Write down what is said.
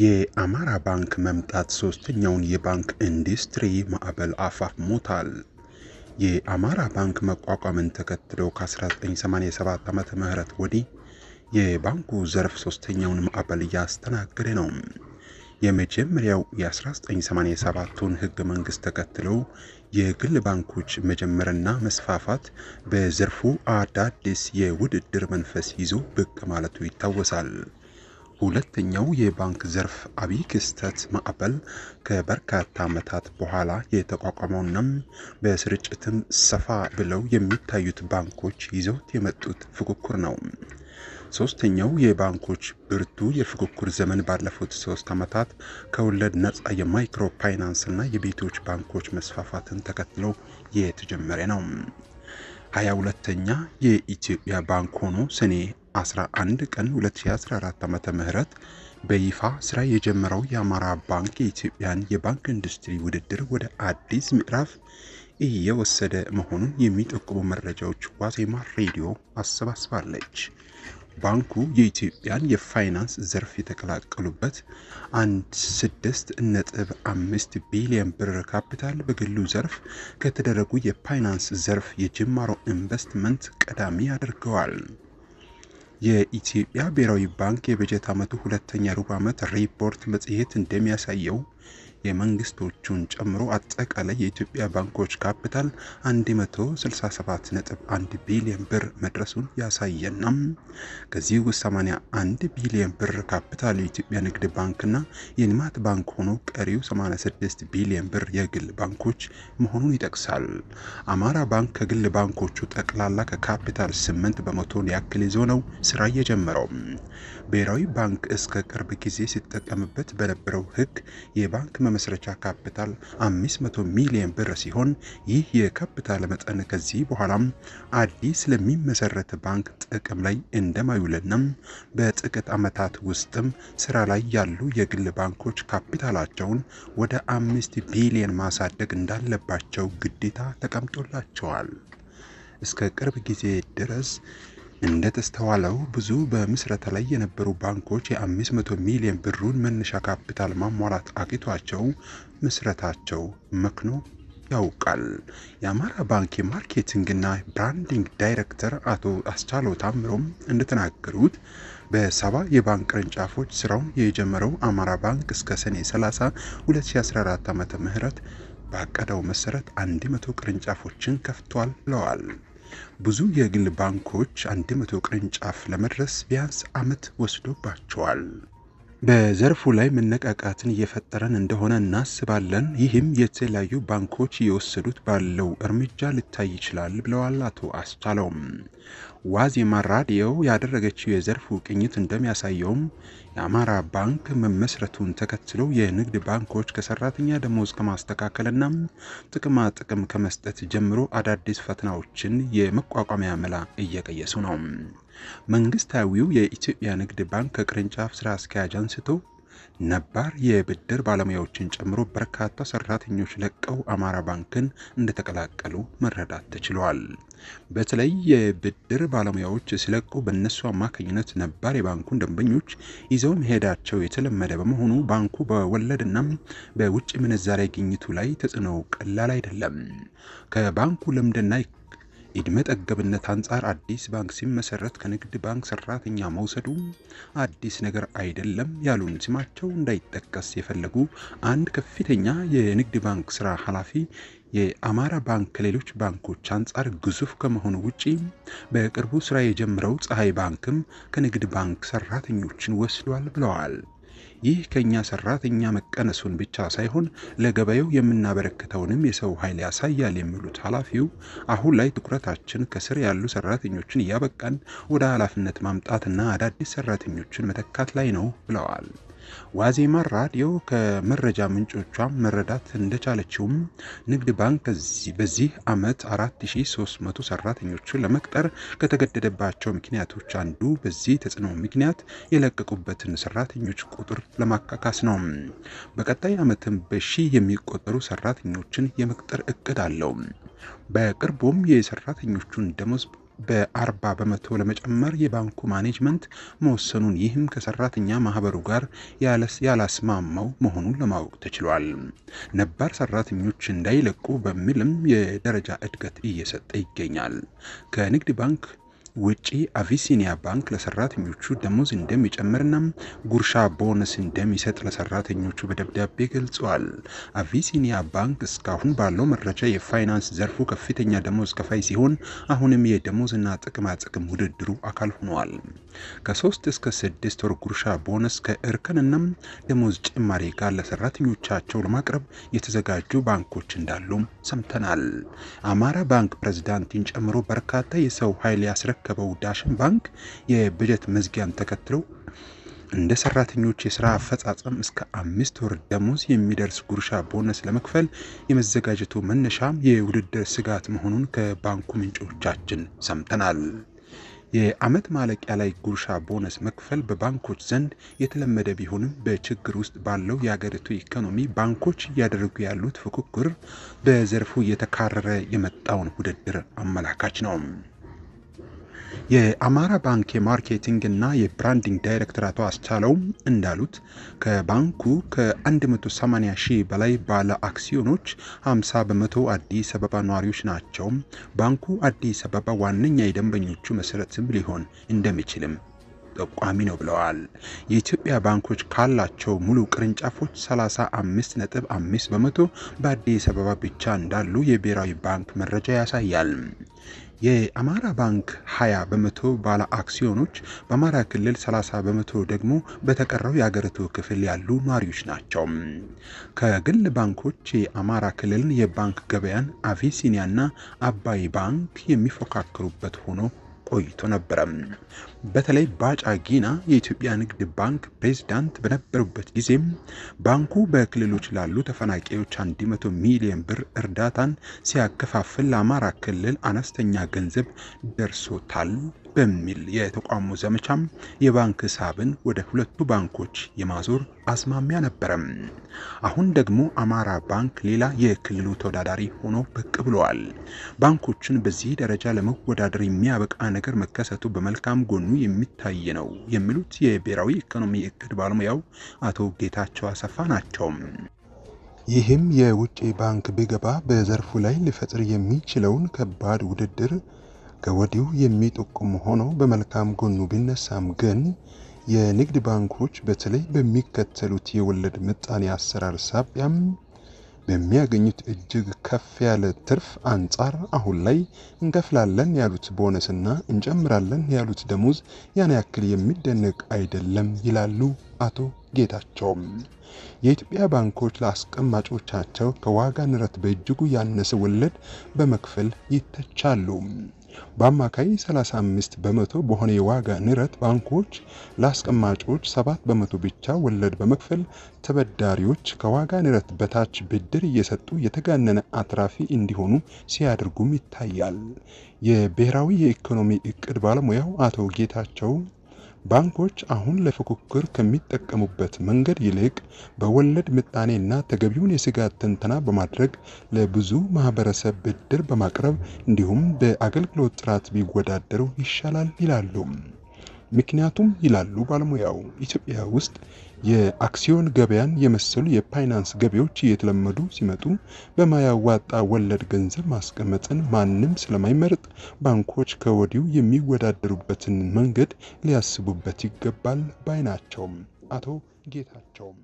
የአማራ ባንክ መምጣት ሶስተኛውን የባንክ ኢንዱስትሪ ማዕበል ሞታል የአማራ ባንክ መቋቋምን ተከትሎ ከ1987 ዓመተ ምህረት ወዲህ የባንኩ ዘርፍ ሶስተኛውን ማዕበል እያስተናገደ ነው። የመጀመሪያው የ1987ቱን ህገ መንግስት ተከትሎ የግል ባንኮች መጀመርና መስፋፋት በዘርፉ አዳዲስ የውድድር መንፈስ ይዞ ብቅ ማለቱ ይታወሳል። ሁለተኛው የባንክ ዘርፍ አብይ ክስተት ማዕበል ከበርካታ ዓመታት በኋላ የተቋቋመውናም በስርጭትም ሰፋ ብለው የሚታዩት ባንኮች ይዘውት የመጡት ፉክክር ነው። ሶስተኛው የባንኮች ብርቱ የፉክክር ዘመን ባለፉት ሶስት ዓመታት ከወለድ ነፃ የማይክሮ ፋይናንስና የቤቶች ባንኮች መስፋፋትን ተከትሎ የተጀመረ ነው። ሀያ ሁለተኛ የኢትዮጵያ ባንክ ሆኖ ሰኔ 11 ቀን 2014 ዓመተ ምህረት በይፋ ስራ የጀመረው የአማራ ባንክ የኢትዮጵያን የባንክ ኢንዱስትሪ ውድድር ወደ አዲስ ምዕራፍ እየወሰደ መሆኑን የሚጠቁሙ መረጃዎች ዋዜማ ሬዲዮ አሰባስባለች። ባንኩ የኢትዮጵያን የፋይናንስ ዘርፍ የተቀላቀሉበት 16.5 ነጥብ ቢሊዮን ብር ካፒታል በግሉ ዘርፍ ከተደረጉ የፋይናንስ ዘርፍ የጅማሮ ኢንቨስትመንት ቀዳሚ አድርገዋል። የኢትዮጵያ ብሔራዊ ባንክ የበጀት ዓመቱ ሁለተኛ ሩብ ዓመት ሪፖርት መጽሔት እንደሚያሳየው የመንግስቶቹን ጨምሮ አጠቃላይ የኢትዮጵያ ባንኮች ካፒታል 167.1 ቢሊዮን ብር መድረሱን ያሳየና ከዚህ ውስጥ 81 ቢሊዮን ብር ካፒታል የኢትዮጵያ ንግድ ባንክና የልማት ባንክ ሆኖ ቀሪው 86 ቢሊዮን ብር የግል ባንኮች መሆኑን ይጠቅሳል። አማራ ባንክ ከግል ባንኮቹ ጠቅላላ ከካፒታል 8 በመቶን ያክል ይዞ ነው ስራ የጀመረው። ብሔራዊ ባንክ እስከ ቅርብ ጊዜ ሲጠቀምበት በነበረው ህግ የባንክ መመስረቻ ካፒታል 500 ሚሊዮን ብር ሲሆን ይህ የካፒታል መጠን ከዚህ በኋላም አዲስ ለሚመሰረት ባንክ ጥቅም ላይ እንደማይውልና በጥቂት ዓመታት ውስጥም ስራ ላይ ያሉ የግል ባንኮች ካፒታላቸውን ወደ አምስት ቢሊዮን ማሳደግ እንዳለባቸው ግዴታ ተቀምጦላቸዋል። እስከ ቅርብ ጊዜ ድረስ እንደተስተዋለው ብዙ በምስረታ ላይ የነበሩ ባንኮች የ500 ሚሊዮን ብሩን መነሻ ካፒታል ማሟላት አቅቷቸው ምስረታቸው መክኖ ያውቃል። የአማራ ባንክ የማርኬቲንግና ብራንዲንግ ዳይሬክተር አቶ አስቻለው ታምሮም እንደተናገሩት በሰባ የባንክ ቅርንጫፎች ስራውን የጀመረው አማራ ባንክ እስከ ሰኔ 30 2014 ም በአቀደው መሰረት 100 ቅርንጫፎችን ከፍቷል ብለዋል። ብዙ የግል ባንኮች 100 ቅርንጫፍ ለመድረስ ቢያንስ ዓመት ወስዶባቸዋል። በዘርፉ ላይ መነቃቃትን እየፈጠረን እንደሆነ እናስባለን። ይህም የተለያዩ ባንኮች እየወሰዱት ባለው እርምጃ ሊታይ ይችላል ብለዋል አቶ አስቻለውም። ዋዜማ ራዲዮ ያደረገችው የዘርፉ ቅኝት እንደሚያሳየውም የአማራ ባንክ መመስረቱን ተከትሎ የንግድ ባንኮች ከሰራተኛ ደሞዝ ከማስተካከልና ጥቅማ ጥቅም ከመስጠት ጀምሮ አዳዲስ ፈተናዎችን የመቋቋሚያ መላ እየቀየሱ ነው። መንግስታዊው የኢትዮጵያ ንግድ ባንክ ከቅርንጫፍ ስራ አስኪያጅ አንስቶ ነባር የብድር ባለሙያዎችን ጨምሮ በርካታ ሰራተኞች ለቀው አማራ ባንክን እንደተቀላቀሉ መረዳት ተችሏል። በተለይ የብድር ባለሙያዎች ሲለቁ በእነሱ አማካኝነት ነባር የባንኩን ደንበኞች ይዘው መሄዳቸው የተለመደ በመሆኑ ባንኩ በወለድና በውጭ ምንዛሪ ግኝቱ ላይ ተጽዕኖ ቀላል አይደለም። ከባንኩ ልምድና ዕድሜ ጠገብነት አንጻር አዲስ ባንክ ሲመሰረት ከንግድ ባንክ ሰራተኛ መውሰዱ አዲስ ነገር አይደለም ያሉን ስማቸው እንዳይጠቀስ የፈለጉ አንድ ከፍተኛ የንግድ ባንክ ስራ ኃላፊ የአማራ ባንክ ከሌሎች ባንኮች አንጻር ግዙፍ ከመሆኑ ውጪ በቅርቡ ስራ የጀመረው ፀሐይ ባንክም ከንግድ ባንክ ሰራተኞችን ወስዷል ብለዋል። ይህ ከኛ ሰራተኛ መቀነሱን ብቻ ሳይሆን ለገበያው የምናበረክተውንም የሰው ኃይል ያሳያል የሚሉት ኃላፊው፣ አሁን ላይ ትኩረታችን ከስር ያሉ ሰራተኞችን እያበቃን ወደ ኃላፊነት ማምጣትና አዳዲስ ሰራተኞችን መተካት ላይ ነው ብለዋል። ዋዜማ ራዲዮ ከመረጃ ምንጮቿ መረዳት እንደቻለችውም ንግድ ባንክ በዚህ ዓመት 4300 ሰራተኞችን ለመቅጠር ከተገደደባቸው ምክንያቶች አንዱ በዚህ ተጽዕኖ ምክንያት የለቀቁበትን ሰራተኞች ቁጥር ለማካካስ ነው። በቀጣይ ዓመትም በሺህ የሚቆጠሩ ሰራተኞችን የመቅጠር እቅድ አለው። በቅርቡም የሰራተኞቹን ደሞዝ በአርባ በመቶ ለመጨመር የባንኩ ማኔጅመንት መወሰኑን ይህም ከሰራተኛ ማህበሩ ጋር ያላስማማው መሆኑን ለማወቅ ተችሏል። ነባር ሰራተኞች እንዳይለቁ በሚልም የደረጃ እድገት እየሰጠ ይገኛል። ከንግድ ባንክ ውጪ አቢሲኒያ ባንክ ለሰራተኞቹ ደሞዝ እንደሚጨምርና ጉርሻ ቦነስ እንደሚሰጥ ለሰራተኞቹ በደብዳቤ ገልጸዋል። አቢሲኒያ ባንክ እስካሁን ባለው መረጃ የፋይናንስ ዘርፉ ከፍተኛ ደሞዝ ከፋይ ሲሆን አሁንም የደሞዝና ጥቅማ ጥቅም ውድድሩ አካል ሆኗል። ከሶስት እስከ ስድስት ወር ጉርሻ ቦነስ ከእርከንና ደሞዝ ጭማሪ ጋር ለሰራተኞቻቸው ለማቅረብ የተዘጋጁ ባንኮች እንዳሉም ሰምተናል። አማራ ባንክ ፕሬዝዳንትን ጨምሮ በርካታ የሰው ኃይል ያስረክ ያስረከበው ዳሽን ባንክ የበጀት መዝጊያን ተከትሎ እንደ ሰራተኞች የስራ አፈጻጸም እስከ አምስት ወር ደሞዝ የሚደርስ ጉርሻ ቦነስ ለመክፈል የመዘጋጀቱ መነሻም የውድድር ስጋት መሆኑን ከባንኩ ምንጮቻችን ሰምተናል። የአመት ማለቂያ ላይ ጉርሻ ቦነስ መክፈል በባንኮች ዘንድ የተለመደ ቢሆንም በችግር ውስጥ ባለው የአገሪቱ ኢኮኖሚ ባንኮች እያደረጉ ያሉት ፉክክር በዘርፉ እየተካረረ የመጣውን ውድድር አመላካች ነው። የአማራ ባንክ የማርኬቲንግ እና የብራንዲንግ ዳይሬክተር አቶ አስቻለው እንዳሉት ከባንኩ ከ180 ሺህ በላይ ባለ አክሲዮኖች 50 በመቶ አዲስ አበባ ነዋሪዎች ናቸው። ባንኩ አዲስ አበባ ዋነኛ የደንበኞቹ መሰረትም ሊሆን እንደሚችልም ጠቋሚ ነው ብለዋል። የኢትዮጵያ ባንኮች ካላቸው ሙሉ ቅርንጫፎች 35.5 በመቶ በአዲስ አበባ ብቻ እንዳሉ የብሔራዊ ባንክ መረጃ ያሳያል። የአማራ ባንክ 20 በመቶ ባለ አክሲዮኖች በአማራ ክልል 30 በመቶ ደግሞ በተቀረው የአገሪቱ ክፍል ያሉ ነዋሪዎች ናቸው። ከግል ባንኮች የአማራ ክልልን የባንክ ገበያን አቪሲኒያና አባይ ባንክ የሚፎካከሩበት ሆኖ ቆይቶ ነበረ። በተለይ ባጫ ጊና የኢትዮጵያ ንግድ ባንክ ፕሬዝዳንት በነበሩበት ጊዜም ባንኩ በክልሎች ላሉ ተፈናቃዮች 100 ሚሊዮን ብር እርዳታን ሲያከፋፍል ለአማራ ክልል አነስተኛ ገንዘብ ደርሶታል በሚል የተቋሙ ዘመቻም የባንክ ሳብን ወደ ሁለቱ ባንኮች የማዞር አዝማሚያ ነበረም። አሁን ደግሞ አማራ ባንክ ሌላ የክልሉ ተወዳዳሪ ሆኖ ብቅ ብለዋል። ባንኮችን በዚህ ደረጃ ለመወዳደር የሚያበቃ ነገር መከሰቱ በመልካም ጎኑ የሚታይ ነው የሚሉት የብሔራዊ ኢኮኖሚ እቅድ ባለሙያው አቶ ጌታቸው አሰፋ ናቸው። ይህም የውጭ ባንክ ቢገባ በዘርፉ ላይ ሊፈጥር የሚችለውን ከባድ ውድድር ከወዲሁ የሚጠቁም ሆኖ በመልካም ጎኑ ቢነሳም ግን የንግድ ባንኮች በተለይ በሚከተሉት የወለድ ምጣኔ አሰራር ሳቢያም በሚያገኙት እጅግ ከፍ ያለ ትርፍ አንጻር አሁን ላይ እንከፍላለን ያሉት ቦነስና እንጨምራለን ያሉት ደሞዝ ያን ያክል የሚደነቅ አይደለም ይላሉ አቶ ጌታቸውም። የኢትዮጵያ ባንኮች ለአስቀማጮቻቸው ከዋጋ ንረት በእጅጉ ያነሰ ወለድ በመክፈል ይተቻሉ። በአማካይ 35 በመቶ በሆነ የዋጋ ንረት ባንኮች ለአስቀማጮች 7 በመቶ ብቻ ወለድ በመክፈል ተበዳሪዎች ከዋጋ ንረት በታች ብድር እየሰጡ የተጋነነ አትራፊ እንዲሆኑ ሲያደርጉም ይታያል። የብሔራዊ የኢኮኖሚ እቅድ ባለሙያው አቶ ጌታቸው ባንኮች አሁን ለፉክክር ከሚጠቀሙበት መንገድ ይልቅ በወለድ ምጣኔና ተገቢውን የስጋት ትንተና በማድረግ ለብዙ ማህበረሰብ ብድር በማቅረብ እንዲሁም በአገልግሎት ጥራት ቢወዳደሩ ይሻላል ይላሉ። ምክንያቱም ይላሉ ባለሙያው ኢትዮጵያ ውስጥ የአክሲዮን ገበያን የመሰሉ የፋይናንስ ገቢዎች እየተለመዱ ሲመጡ በማያዋጣ ወለድ ገንዘብ ማስቀመጥን ማንም ስለማይመርጥ ባንኮች ከወዲሁ የሚወዳደሩበትን መንገድ ሊያስቡበት ይገባል ባይ ናቸውም አቶ ጌታቸውም።